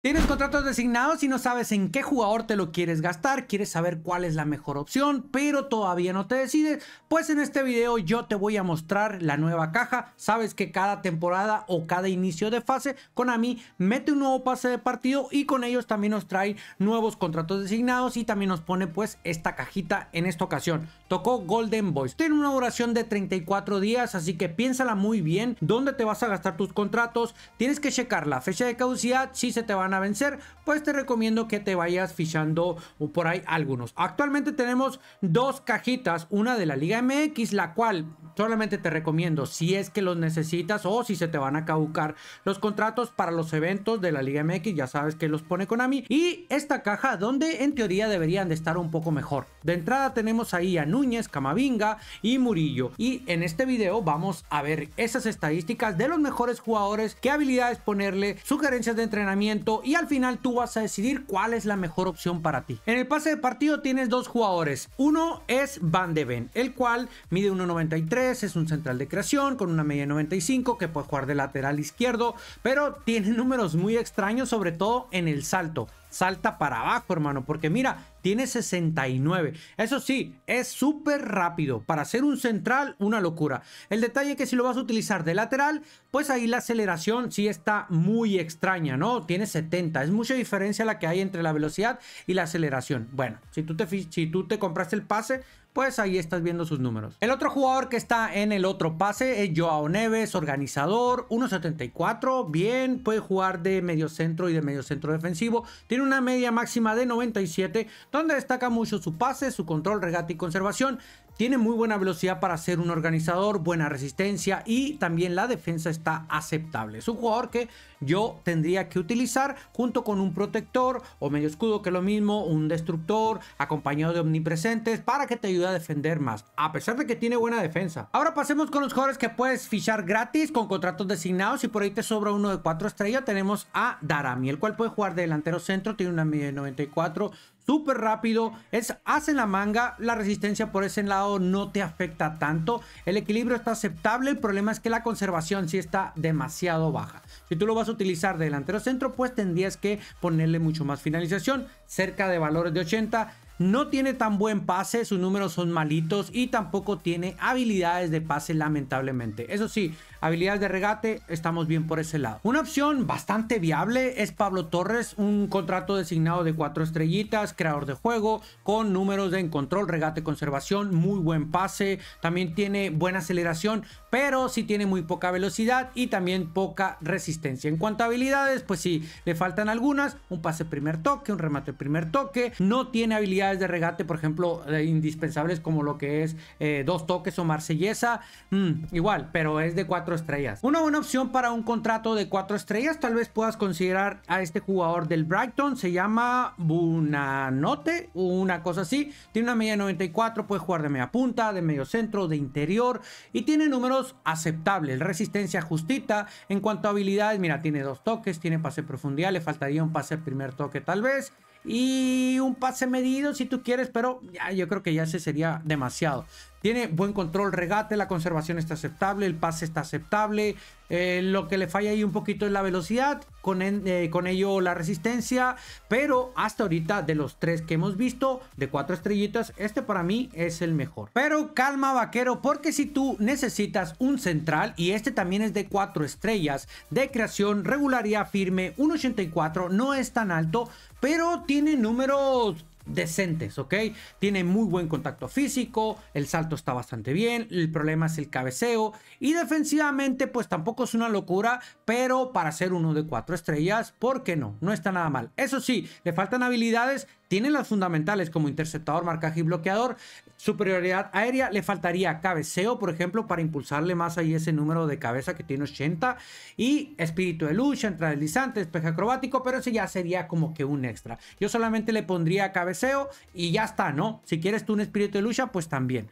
Tienes contratos designados y no sabes en qué jugador te lo quieres gastar, quieres saber cuál es la mejor opción, pero todavía no te decides, pues en este video yo te voy a mostrar la nueva caja. Sabes que cada temporada o cada inicio de fase, conami mete un nuevo pase de partido y con ellos también nos trae nuevos contratos designados y también nos pone pues esta cajita en esta ocasión. Tocó Golden Boys. Tiene una duración de 34 días, así que piénsala muy bien dónde te vas a gastar tus contratos. Tienes que checar la fecha de caducidad, si se te van a vencer, pues te recomiendo que te vayas fichando por ahí algunos. Actualmente tenemos dos cajitas, una de la Liga MX, la cual solamente te recomiendo si es que los necesitas o si se te van a caducar los contratos para los eventos de la Liga MX, ya sabes que los pone Konami, y esta caja donde en teoría deberían de estar un poco mejor. De entrada tenemos ahí a Núñez, Camavinga y Murillo, y en este video vamos a ver esas estadísticas de los mejores jugadores, qué habilidades ponerle, sugerencias de entrenamiento, y al final tú vas a decidir cuál es la mejor opción para ti. En el pase de partido tienes dos jugadores. Uno es Van de Ven, el cual mide 1.93, es un central de creación con una media de 95 que puede jugar de lateral izquierdo, pero tiene números muy extraños, sobre todo en el salto salta para abajo, hermano. Porque mira, tiene 69. Eso sí, es súper rápido. Para ser un central, una locura. El detalle es que si lo vas a utilizar de lateral, pues ahí la aceleración sí está muy extraña, ¿no? Tiene 70. Es mucha diferencia la que hay entre la velocidad y la aceleración. Bueno, si tú te, si tú te compraste el pase, pues ahí estás viendo sus números. El otro jugador que está en el otro pase es Joao Neves, organizador, 1.74, bien, puede jugar de medio centro y de medio centro defensivo. Tiene una media máxima de 97, donde destaca mucho su pase, su control, regate y conservación. Tiene muy buena velocidad para ser un organizador, buena resistencia y también la defensa está aceptable. Es un jugador que yo tendría que utilizar junto con un protector o medio escudo que es lo mismo, un destructor acompañado de omnipresentes para que te ayude a defender más, a pesar de que tiene buena defensa. Ahora pasemos con los jugadores que puedes fichar gratis con contratos designados y por ahí te sobra uno de cuatro estrellas. Tenemos a Darami, el cual puede jugar de delantero centro, tiene una media de 94, súper rápido, es hace la manga, la resistencia por ese lado no te afecta tanto, el equilibrio está aceptable, el problema es que la conservación sí está demasiado baja. Si tú lo vas a utilizar delantero centro, pues tendrías que ponerle mucho más finalización, cerca de valores de 80. No tiene tan buen pase, sus números son malitos y tampoco tiene habilidades de pase lamentablemente. Eso sí, habilidades de regate, estamos bien por ese lado. Una opción bastante viable es Pablo Torres, un contrato designado de cuatro estrellitas, creador de juego, con números de en control, regate, conservación, muy buen pase, también tiene buena aceleración, pero sí tiene muy poca velocidad y también poca resistencia. En cuanto a habilidades, pues sí, le faltan algunas, un pase primer toque, un remate primer toque, no tiene habilidades de regate, por ejemplo, eh, indispensables como lo que es eh, dos toques o marsellesa, mm, igual, pero es de cuatro estrellas. Una buena opción para un contrato de cuatro estrellas, tal vez puedas considerar a este jugador del Brighton, se llama Bunanote, una cosa así, tiene una media 94, puede jugar de media punta, de medio centro, de interior y tiene números aceptables, resistencia justita, en cuanto a habilidades, mira, tiene dos toques, tiene pase profundidad, le faltaría un pase primer toque tal vez, y un pase medido si tú quieres, pero ya, yo creo que ya se sería demasiado. Tiene buen control, regate, la conservación está aceptable, el pase está aceptable. Eh, lo que le falla ahí un poquito es la velocidad, con, eh, con ello la resistencia. Pero hasta ahorita de los tres que hemos visto, de cuatro estrellitas, este para mí es el mejor. Pero calma vaquero, porque si tú necesitas un central, y este también es de cuatro estrellas, de creación, regularidad firme, 1.84, no es tan alto, pero tiene números decentes, ¿ok? Tiene muy buen contacto físico, el salto está bastante bien, el problema es el cabeceo y defensivamente pues tampoco es una locura, pero para ser uno de cuatro estrellas, ¿por qué no? No está nada mal. Eso sí, le faltan habilidades tiene las fundamentales como interceptador, marcaje y bloqueador. Superioridad aérea, le faltaría cabeceo, por ejemplo, para impulsarle más ahí ese número de cabeza que tiene 80. Y espíritu de lucha, entrada deslizante, espejo acrobático, pero ese ya sería como que un extra. Yo solamente le pondría cabeceo y ya está, ¿no? Si quieres tú un espíritu de lucha, pues también.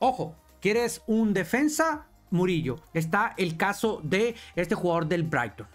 Ojo, ¿quieres un defensa? Murillo. Está el caso de este jugador del Brighton.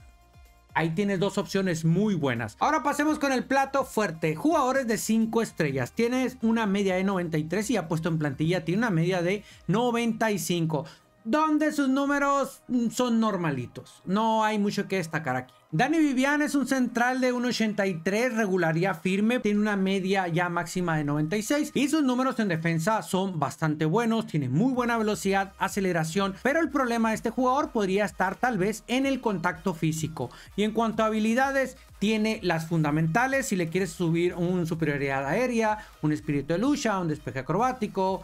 Ahí tienes dos opciones muy buenas. Ahora pasemos con el plato fuerte. Jugadores de 5 estrellas. Tienes una media de 93 y ha puesto en plantilla. Tiene una media de 95. Donde sus números mm, son normalitos. No hay mucho que destacar aquí. Dani Vivian es un central de 1.83, regularía firme, tiene una media ya máxima de 96 y sus números en defensa son bastante buenos, tiene muy buena velocidad, aceleración, pero el problema de este jugador podría estar tal vez en el contacto físico. Y en cuanto a habilidades, tiene las fundamentales si le quieres subir un superioridad aérea, un espíritu de lucha, un despeje acrobático,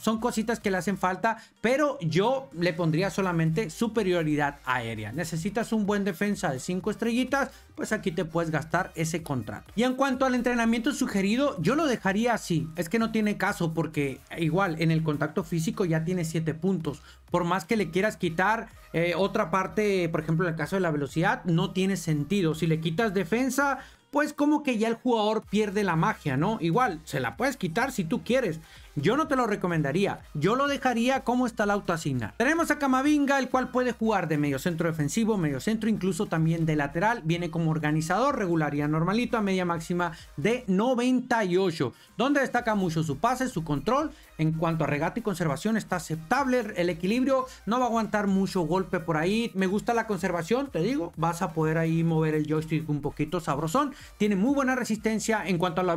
son cositas que le hacen falta, pero yo le pondría solamente superioridad aérea. Necesitas un buen defensa de 5 estrellitas, pues aquí te puedes gastar ese contrato. Y en cuanto al entrenamiento sugerido, yo lo dejaría así. Es que no tiene caso porque igual en el contacto físico ya tiene 7 puntos. Por más que le quieras quitar eh, otra parte, por ejemplo en el caso de la velocidad, no tiene sentido. Si le quitas defensa, pues como que ya el jugador pierde la magia, ¿no? Igual, se la puedes quitar si tú quieres, yo no te lo recomendaría. Yo lo dejaría como está la autoasigna. Tenemos a Camavinga, el cual puede jugar de medio centro defensivo, medio centro, incluso también de lateral. Viene como organizador, regularía normalito a media máxima de 98. Donde destaca mucho su pase, su control. En cuanto a regate y conservación está aceptable. El equilibrio no va a aguantar mucho golpe por ahí. Me gusta la conservación, te digo. Vas a poder ahí mover el joystick un poquito sabrosón. Tiene muy buena resistencia. En cuanto a la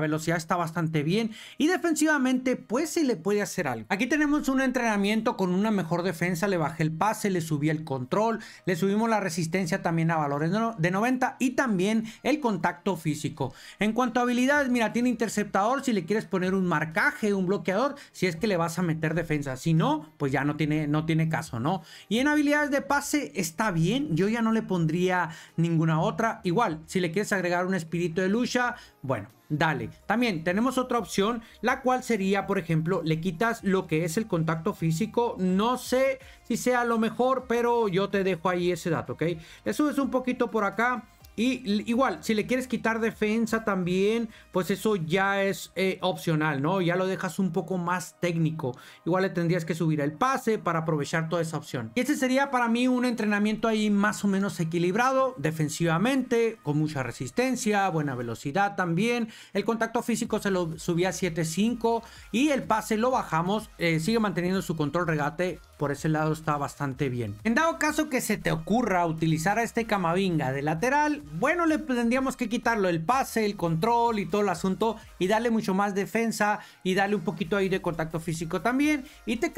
velocidad está bastante bien. Y defensivamente pues se le puede hacer algo. Aquí tenemos un entrenamiento con una mejor defensa, le bajé el pase, le subí el control, le subimos la resistencia también a valores de 90 y también el contacto físico. En cuanto a habilidades, mira, tiene interceptador, si le quieres poner un marcaje, un bloqueador, si es que le vas a meter defensa, si no, pues ya no tiene, no tiene caso, ¿no? Y en habilidades de pase está bien, yo ya no le pondría ninguna otra, igual, si le quieres agregar un espíritu de lucha, bueno dale. También tenemos otra opción, la cual sería, por ejemplo, le quitas lo que es el contacto físico. No sé si sea lo mejor, pero yo te dejo ahí ese dato, ¿ok? Le subes un poquito por acá y igual, si le quieres quitar defensa también, pues eso ya es eh, opcional, ¿no? Ya lo dejas un poco más técnico. Igual le tendrías que subir el pase para aprovechar toda esa opción. Y ese sería para mí un entrenamiento ahí más o menos equilibrado, defensivamente, con mucha resistencia, buena velocidad también. El contacto físico se lo subía a 7.5 y el pase lo bajamos, eh, sigue manteniendo su control regate por ese lado está bastante bien. En dado caso que se te ocurra utilizar a este Camavinga de lateral, bueno, le tendríamos que quitarlo el pase, el control y todo el asunto y darle mucho más defensa y darle un poquito ahí de contacto físico también y te,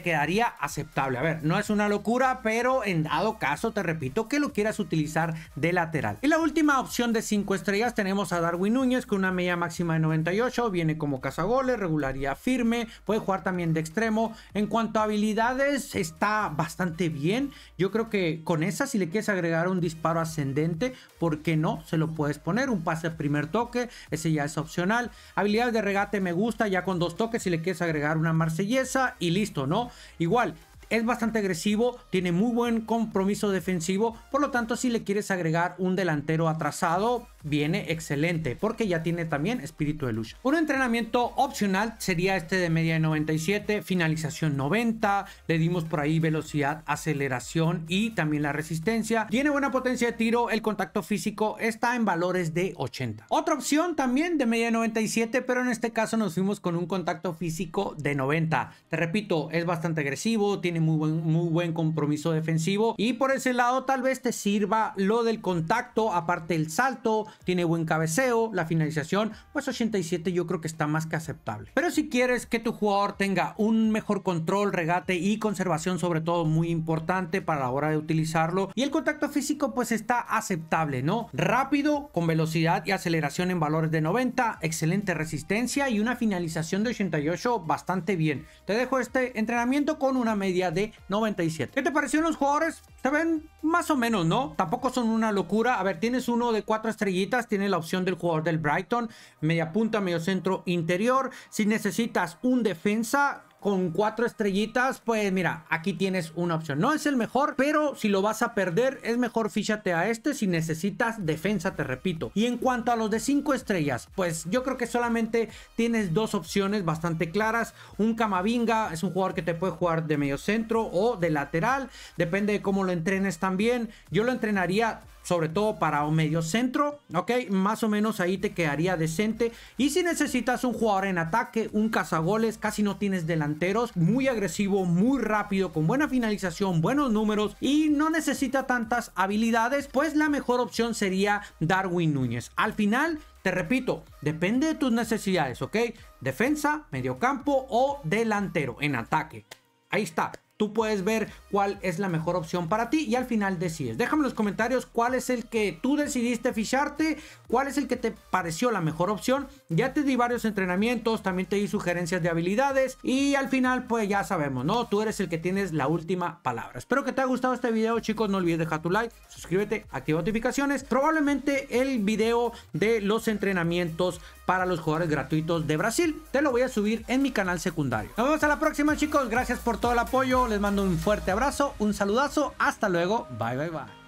quedaría aceptable. A ver, no es una locura, pero en dado caso, te repito, que lo quieras utilizar de lateral. Y la última opción de 5 estrellas tenemos a Darwin Núñez con una media máxima de 98, viene como cazagoles, regularía firme, puede jugar también de extremo. En cuanto a habilidades, pues, está bastante bien. Yo creo que con esa, si le quieres agregar un disparo ascendente, ¿por qué no? Se lo puedes poner. Un pase primer toque, ese ya es opcional. Habilidades de regate me gusta, ya con dos toques, si le quieres agregar una marsellesa y listo, ¿no? Igual, es bastante agresivo, tiene muy buen compromiso defensivo, por lo tanto si le quieres agregar un delantero atrasado, viene excelente porque ya tiene también espíritu de lucha. Un entrenamiento opcional sería este de media de 97, finalización 90, le dimos por ahí velocidad, aceleración y también la resistencia. Tiene buena potencia de tiro, el contacto físico está en valores de 80. Otra opción también de media 97, pero en este caso nos fuimos con un contacto físico de 90. Te repito, es bastante agresivo, tiene muy buen, muy buen compromiso defensivo y por ese lado tal vez te sirva lo del contacto, aparte el salto, tiene buen cabeceo, la finalización, pues 87 yo creo que está más que aceptable. Pero si quieres que tu jugador tenga un mejor control, regate y conservación sobre todo muy importante para la hora de utilizarlo y el contacto físico pues está aceptable, ¿no? Rápido, con velocidad y aceleración en valores de 90, excelente resistencia y una finalización de 88 bastante bien. Te dejo este entrenamiento con una media de 97. ¿Qué te parecieron los jugadores? se ven más o menos, ¿no? Tampoco son una locura. A ver, tienes uno de cuatro estrellitas, tiene la opción del jugador del Brighton, media punta, medio centro, interior. Si necesitas un defensa, con cuatro estrellitas, pues mira, aquí tienes una opción. No es el mejor, pero si lo vas a perder, es mejor fíjate a este si necesitas defensa, te repito. Y en cuanto a los de cinco estrellas, pues yo creo que solamente tienes dos opciones bastante claras. Un Camavinga es un jugador que te puede jugar de medio centro o de lateral, depende de cómo lo entrenes también. Yo lo entrenaría sobre todo para un medio centro, ok, más o menos ahí te quedaría decente. Y si necesitas un jugador en ataque, un cazagoles, casi no tienes delanteros, muy agresivo, muy rápido, con buena finalización, buenos números y no necesita tantas habilidades, pues la mejor opción sería Darwin Núñez. Al final, te repito, depende de tus necesidades, ok, defensa, medio campo o delantero en ataque. Ahí está. Tú puedes ver cuál es la mejor opción para ti y al final decides. Déjame en los comentarios cuál es el que tú decidiste ficharte, cuál es el que te pareció la mejor opción. Ya te di varios entrenamientos, también te di sugerencias de habilidades y al final pues ya sabemos, ¿no? Tú eres el que tienes la última palabra. Espero que te haya gustado este video chicos, no olvides dejar tu like, suscríbete, activa notificaciones. Probablemente el video de los entrenamientos para los jugadores gratuitos de Brasil. Te lo voy a subir en mi canal secundario. Nos vemos a la próxima chicos, gracias por todo el apoyo, les mando un fuerte abrazo, un saludazo, hasta luego, bye bye bye.